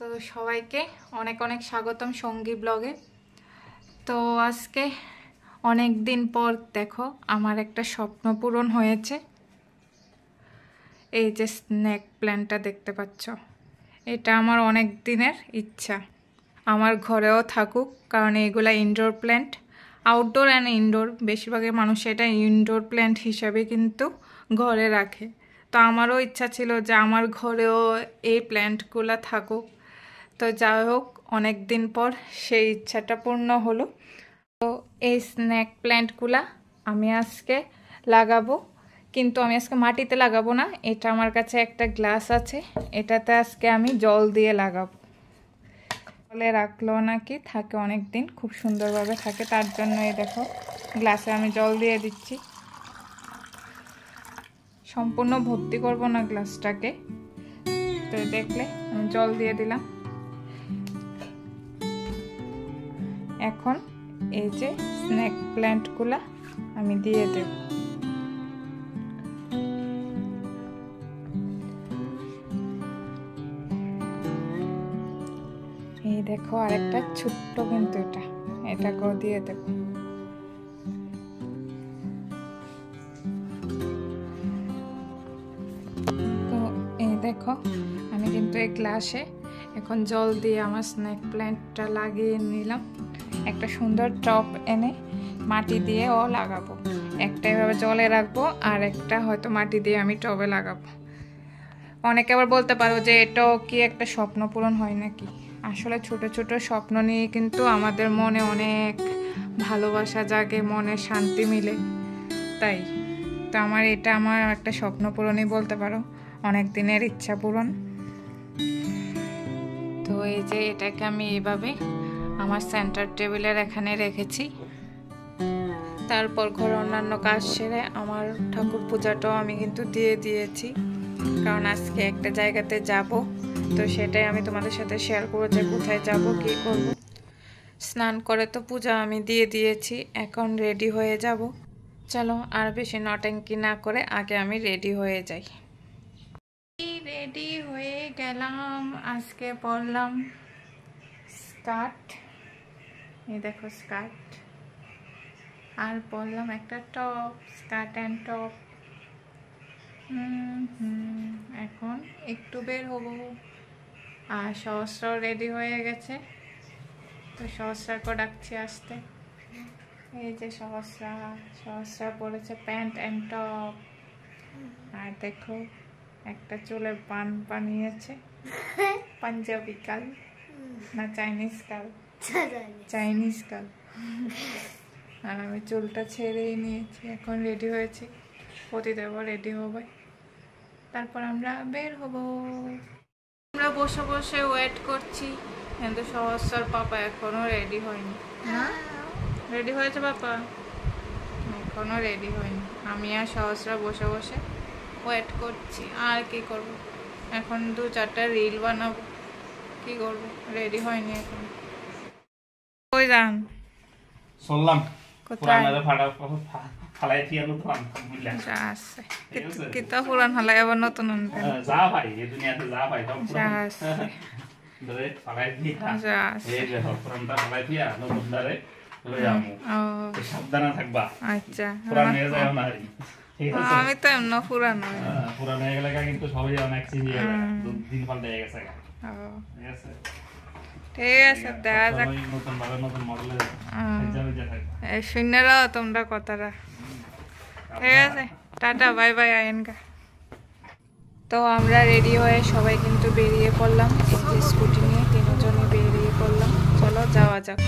তো সবাইকে অনেক অনেক স্বাগতম সঙ্গী ব্লগে তো আজকে অনেক দিন পর দেখো আমার একটা স্বপ্ন পূরণ হয়েছে এই যে স্ন্যাক প্ল্যানটা দেখতে পাচ্ছ এটা আমার অনেক দিনের ইচ্ছা আমার ঘরেও থাকুক কারণ এগুলো indoor plant outdoor and indoor বেশিরভাগের মানুষ এটা ইনডোর প্ল্যান্ট হিসাবে কিন্তু ঘরে রাখে তো আমারও ইচ্ছা ছিল যে আমার ঘরেও এই প্ল্যান্টগুলো থাকুক তো যাই হোক অনেক দিন পর সেই ইচ্ছাটা পূর্ণ হলো তো এই স্ন্যাক প্ল্যান্টগুলা আমি আজকে লাগাবো কিন্তু আমি আজকে মাটিতে লাগাবো না এটা আমার কাছে একটা গ্লাস আছে এটাতে আজকে আমি জল দিয়ে লাগাবো জলে রাখলো নাকি থাকে অনেক দিন খুব সুন্দরভাবে থাকে তার জন্য এই দেখো গ্লাসে আমি জল দিয়ে দিচ্ছি সম্পূর্ণ ভর্তি করব না গ্লাসটাকে তো দেখলে আমি জল দিয়ে দিলাম এখন এই যে স্নেক প্ল্যান্টগুলা আমি দিয়ে দেব এই দেখো আরেকটা ছোট্ট কিন্তু এটা এটাকেও দিয়ে দেব তো এই দেখো আমি কিন্তু এই গ্লাসে এখন জল দিয়ে আমার স্নেক প্ল্যান্টটা লাগিয়ে নিলাম একটা সুন্দর টপ এনে মাটি দিয়ে ও লাগাবো একটা এভাবে জলে রাখবো আর একটা হয়তো মাটি দিয়ে আমি টবে লাগাবো অনেকে আবার বলতে পারো যে এটাও কি একটা স্বপ্ন পূরণ হয় নাকি আসলে ছোট ছোট স্বপ্ন নিয়ে কিন্তু আমাদের মনে অনেক ভালোবাসা জাগে মনে শান্তি মিলে তাই তো আমার এটা আমার একটা স্বপ্ন পূরণই বলতে পারো অনেক দিনের ইচ্ছা পূরণ তো এই যে এটাকে আমি এভাবে আমার সেন্টার টেবিলের এখানে রেখেছি হ্যাঁ। তারপর ঘর অন্যান্য কাজ সেরে আমার ঠাকুর পূজাটাও আমি কিন্তু দিয়ে দিয়েছি কারণ আজকে একটা জায়গাতে যাব তো সেটাই আমি তোমাদের সাথে শেয়ার করবো যে কোথায় যাবো কি করবো স্নান করে তো পূজা আমি দিয়ে দিয়েছি এখন রেডি হয়ে যাব চলো আর বেশি নটেঙ্কি না করে আগে আমি রেডি হয়ে যাই রেডি হয়ে গেলাম আজকে পড়লাম স্কার্ট এই দেখো স্কার্ট আর বললাম একটা টপ স্কার্ট অ্যান্ড টপ এখন একটু বের হব আর সহস্রাও রেডি হয়ে গেছে তো সহস্রাকে ডাকছি আসতে এই যে সহস্রা সহস্রা পড়েছে প্যান্ট অ্যান্ড টপ আর দেখো একটা চুলে পান বানিয়েছে পাঞ্জাবি কাল না চাইনিজ কাল চাইনিজ কাল আর আমি চুলটা ছেড়েই নিয়েছি এখন রেডি হয়েছি দেবো রেডি হবে তারপর আমরা বের হব আমরা বসে বসে ওয়েট করছি কিন্তু সহস্রার পাপা এখনো রেডি হয়নি রেডি হ্যাঁ। হয়েছে পাপা এখনো রেডি হয়নি আমি আর সহস্রা বসে বসে ওয়েট করছি আর কি করব এখন দু চারটা রিল বানাবো কি করবো রেডি হয়নি এখন কই যান শুনলাম কোথায় ফাটা ফালাই থিয়া নতুন যা আছে কিতা পুরান হালাই আবার নতুন আনবে যা ভাই এই দুনিয়াতে যা ভাই সব যা আছে ধরে ফালাই দিয়া যা আছে এই যে পুরানটা ফালাই দিয়া নতুন ধরে লই আমু সাবধানে থাকবা আচ্ছা পুরান হয়ে যায় না আমি তো এমন পুরান পুরান হয়ে গেলে কিন্তু সবাই অনেক চিনি দিন পাল্টে গেছে ঠিক আছে ঠিক আছে দেখা যাক শূন্য রাও তোমরা কথাটা ঠিক আছে টাটা বাই বাই আয়েনকা তো আমরা রেডি হয়ে সবাই কিন্তু বেরিয়ে পড়লাম এই স্কুটি নিয়ে তিনজনে বেরিয়ে পড়লাম চলো যাওয়া যাক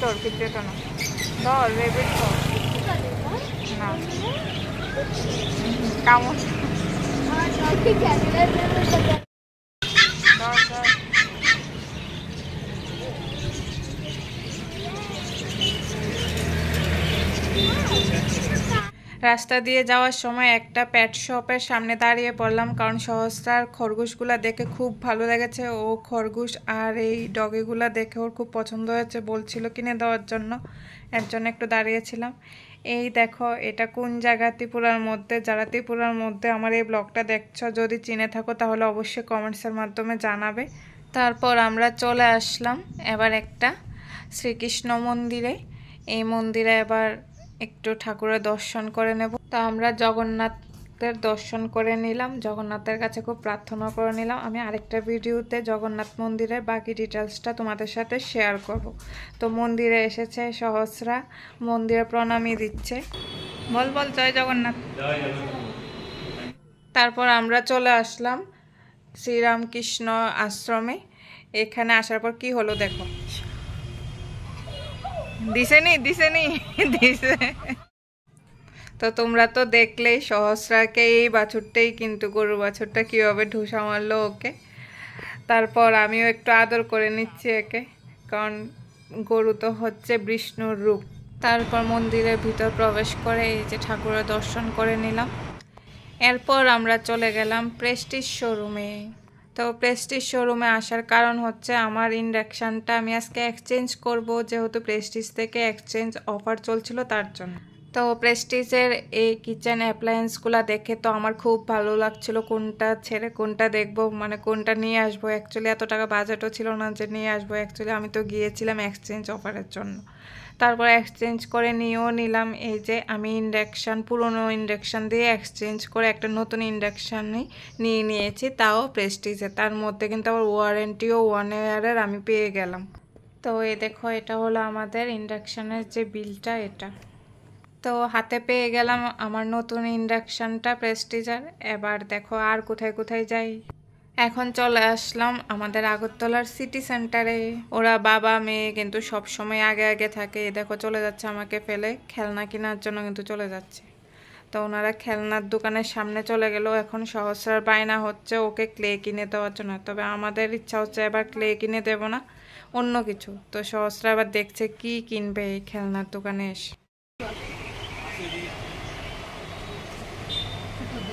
স্টোর কিন্তু এটা না ধর রেবিট ডল না কামড় রাস্তা দিয়ে যাওয়ার সময় একটা প্যাট শপের সামনে দাঁড়িয়ে পড়লাম কারণ সহস্রার খরগোশগুলো দেখে খুব ভালো লেগেছে ও খরগোশ আর এই ডগেগুলো দেখে ওর খুব পছন্দ হয়েছে বলছিল কিনে দেওয়ার জন্য এর জন্য একটু দাঁড়িয়েছিলাম এই দেখো এটা কোন জায়গা ত্রিপুরার মধ্যে যারা ত্রিপুরার মধ্যে আমার এই ব্লগটা দেখছো যদি চিনে থাকো তাহলে অবশ্যই কমেন্টসের মাধ্যমে জানাবে তারপর আমরা চলে আসলাম এবার একটা শ্রীকৃষ্ণ মন্দিরে এই মন্দিরে এবার একটু ঠাকুরের দর্শন করে নেব তো আমরা জগন্নাথের দর্শন করে নিলাম জগন্নাথের কাছে খুব প্রার্থনা করে নিলাম আমি আরেকটা ভিডিওতে জগন্নাথ মন্দিরের বাকি ডিটেলসটা তোমাদের সাথে শেয়ার করব তো মন্দিরে এসেছে সহস্রা মন্দিরে প্রণামী দিচ্ছে বল বল জয় জগন্নাথ তারপর আমরা চলে আসলাম শ্রীরামকৃষ্ণ আশ্রমে এখানে আসার পর কি হলো দেখো দিছেনি দিছেনি দিছে তো তোমরা তো দেখলেই সহস্রাকে এই বাছুরটাই কিন্তু গরু বাছুরটা কীভাবে ঢুসা মারলো ওকে তারপর আমিও একটু আদর করে নিচ্ছি একে কারণ গরু তো হচ্ছে বিষ্ণুর রূপ তারপর মন্দিরের ভিতর প্রবেশ করে এই যে ঠাকুরের দর্শন করে নিলাম এরপর আমরা চলে গেলাম প্রেস্টিজ শোরুমে তো প্রেস্টিজ শোরুমে আসার কারণ হচ্ছে আমার ইন্ডাকশানটা আমি আজকে এক্সচেঞ্জ করব যেহেতু প্রেস্টিজ থেকে এক্সচেঞ্জ অফার চলছিল তার জন্য তো প্রেস্টিজের এই কিচেন অ্যাপ্লায়েন্সগুলো দেখে তো আমার খুব ভালো লাগছিল কোনটা ছেড়ে কোনটা দেখব মানে কোনটা নিয়ে আসবো অ্যাকচুয়ালি এত টাকা বাজেটও ছিল না যে নিয়ে আসবো অ্যাকচুয়ালি আমি তো গিয়েছিলাম এক্সচেঞ্জ অফারের জন্য তারপর এক্সচেঞ্জ করে নিয়েও নিলাম এই যে আমি ইন্ডাকশান পুরনো ইন্ডাকশান দিয়ে এক্সচেঞ্জ করে একটা নতুন ইন্ডাকশানই নিয়ে নিয়েছি তাও প্রেস্টিজে তার মধ্যে কিন্তু আবার ওয়ারেন্টিও ওয়ান ইয়ারের আমি পেয়ে গেলাম তো এ দেখো এটা হলো আমাদের ইন্ডাকশানের যে বিলটা এটা তো হাতে পেয়ে গেলাম আমার নতুন ইন্ডাকশানটা প্রেস্টিজার এবার দেখো আর কোথায় কোথায় যাই এখন চলে আসলাম আমাদের আগরতলার সিটি সেন্টারে ওরা বাবা মেয়ে কিন্তু সব সময় আগে আগে থাকে দেখো চলে যাচ্ছে আমাকে ফেলে খেলনা কেনার জন্য কিন্তু চলে যাচ্ছে তো ওনারা খেলনার দোকানের সামনে চলে গেল এখন সহস্রার বায়না হচ্ছে ওকে ক্লে কিনে দেওয়ার জন্য তবে আমাদের ইচ্ছা হচ্ছে এবার ক্লে কিনে দেব না অন্য কিছু তো সহস্রা আবার দেখছে কি কিনবে এই খেলনার দোকানে এসে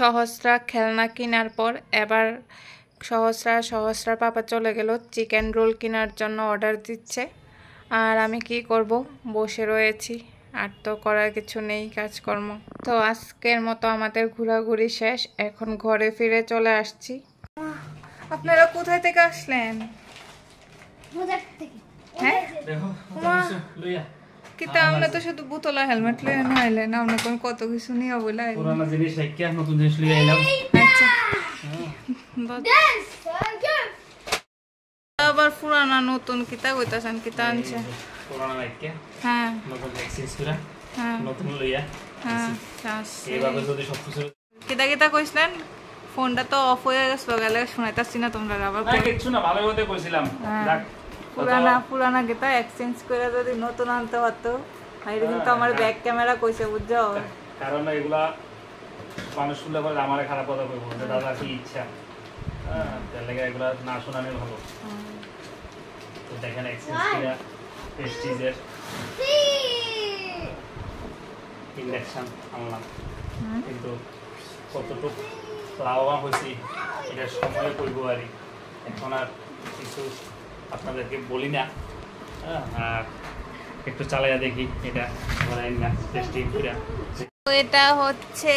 সহস্রা খেলনা কেনার পর এবার সহস্রা সহস্রার পাপা চলে গেল চিকেন রোল কেনার জন্য অর্ডার দিচ্ছে আর আমি কি করব বসে রয়েছি আর তো করার কিছু নেই কাজকর্ম তো আজকের মতো আমাদের ঘোরাঘুরি শেষ এখন ঘরে ফিরে চলে আসছি আপনারা কোথায় থেকে আসলেন হ্যাঁ কিন্তু আমরা তো শুধু বুতলা হেলমেট লয়ে না না আমরা কোন কত কিছু নিয়ে বলে আইলে পুরানা জিনিস নতুন জিনিস আইলাম আচ্ছা আবার পুরানা নতুন কিতা কইতাছেন কিতা আনছে পুরানা হ্যাঁ নতুন করে হ্যাঁ নতুন লইয়া হ্যাঁ আচ্ছা। এইভাবে যদি সব কিছু কিতা কিতা ফোনটা তো অফ হয়ে গেছে গেলে না তোমরা আবার কিছু না ভালো হতে কইছিলাম দেখ হ্যাঁ। পুরানা হ্যাঁ। পুরানা গেতা এক্সচেঞ্জ করে যদি নতুন আনতে পারতো এটা কিন্তু হ্যাঁ, আমার ব্যাক ক্যামেরা কইছে বুঝছো কারণ এগুলা মানুষ শুনলে পরে আমার খারাপ কথা কইবো যে দাদা কি ইচ্ছা হ্যাঁ তার লাগে এগুলা না শোনানি ভালো তো দেখেন এক্সচেঞ্জ করে প্রেস্টিজের ইলেকশন আনলাম কিন্তু কতটুকু লাভবান হয়েছি এটা সময় করবো আর এখন আর কিছু আপনাদেরকে বলি না হ্যাঁ, আর একটু চালাইয়া দেখি এটা না টেস্টিং করে এটা হচ্ছে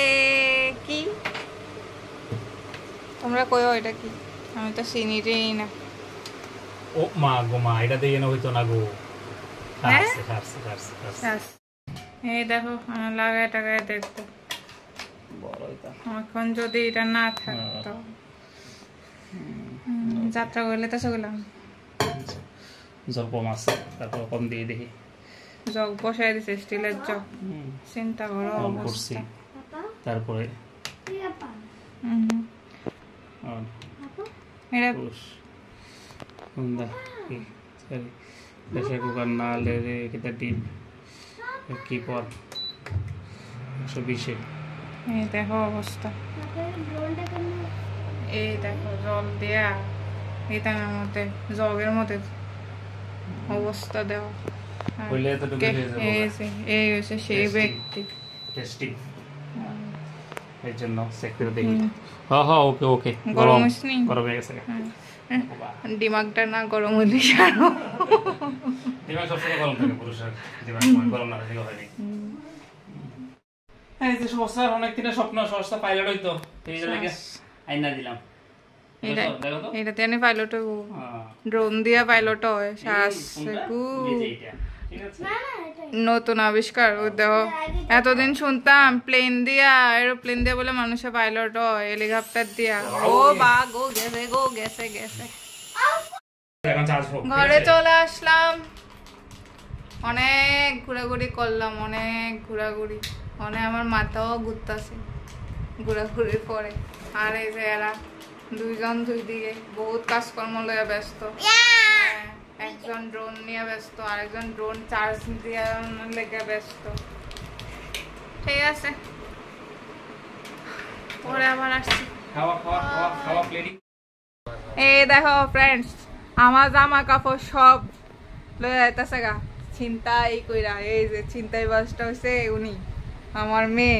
কি তোমরা কইও এটা কি আমি তো চিনিটাই না ও মা গো মা এটা দিয়ে না হইতো না গো হ্যাঁ? এই দেখো লাগায় টাকায় দেখতো এখন যদি এটা না থাকতো হ্যাঁ। যাত্রা করলে তো সেগুলো জগ আছে তারপর কম দিয়ে দেখি জগ বসাই দিছে স্টিলের জগ চিন্তা করো অবস্থা তারপরে সরি কুকার না এটা কি পর এই দেখো অবস্থা এই দেখো জল দেয়া এটার মধ্যে জগের মধ্যে অবস্থা দেওয়া এই না গরম হলে সারো অনেক দিনের স্বপ্ন সস্তা পাইলট হইতো এই জন্য আইনা দিলাম এটা তেনে পাইলট ড্রোন দিয়া পাইলট হয় শাসকু নতুন আবিষ্কার ও হ্যাঁ। এতদিন শুনতাম প্লেন দিয়া এরোপ্লেন দিয়া বলে মানুষে পাইলট হয় হেলিকপ্টার দিয়া ও বা গো গেছে গো গেছে গেছে ঘরে চলে আসলাম অনেক ঘোরাঘুরি করলাম অনেক ঘোরাঘুরি অনেক মানে আমার মাথাও ঘুরতেছে ঘোরাঘুরির পরে আর এই যে এরা দুইজন দুই দিকে বহুত কাজকর্ম লয়ে ব্যস্ত হ্যাঁ, একজন ড্রোন নিয়ে ব্যস্ত আরেকজন ড্রোন চার্জ দিয়ে লেগে ব্যস্ত ঠিক আছে পরে আবার আসছি এই দেখো ফ্রেন্ডস আমার জামা কাপড় সব লয়ে যাইতেছে গা চিন্তাই কইরা এই যে চিন্তাই বাসটা হয়েছে উনি আমার মেয়ে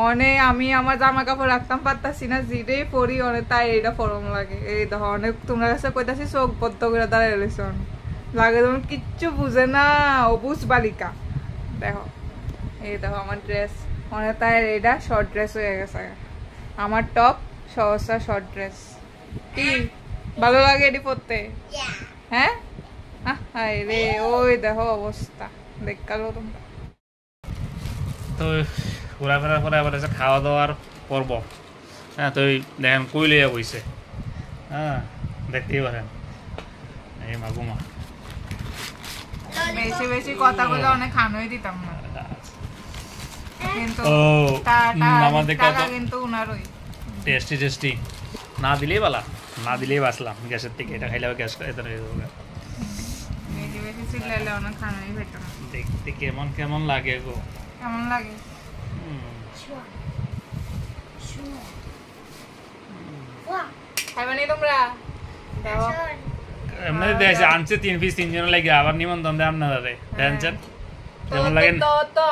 অনে আমি আমার জামা কাপড় রাখতাম পারতাছি না জিরে পরি অনেক তাই এটা ফরম লাগে এই দেখো অনেক তোমরা কাছে কইতাছি চোখ বদ্ধ করে দাঁড়ায় রয়েছন লাগে যেমন কিচ্ছু বুঝে না অবুজ বালিকা দেখো এই দেখো আমার ড্রেস অনেক তাই এটা শর্ট ড্রেস হয়ে গেছে আমার টপ সহসা শর্ট ড্রেস কি ভালো লাগে এটি পরতে হ্যাঁ হায় রে ওই দেখো অবস্থা দেখালো তোমরা তো ঘোরাফেরার পরে আবার হচ্ছে খাওয়া দাওয়ার পর্ব হ্যাঁ তো এই দেখেন কই লইয়া বইছে হ্যাঁ দেখতেই পারেন এই মাগুমা বেশি বেশি কথা বলে অনেক খানোই দিতাম না কিন্তু আমাদের কথা না দিলেই বালা না দিলেই বাঁচলাম গ্যাসের থেকে এটা খাইলে গ্যাস এত হয়ে কেমন লাগে গো কেমন লাগে হ্যাঁ, মানে হ্যাঁ, হ্যাঁ। তো তো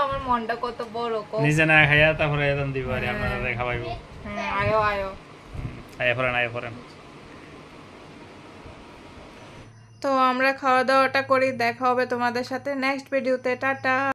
আমরা খাওয়া দাওয়াটা করি দেখা হবে তোমাদের সাথে নেক্সট ভিডিওতে টাটা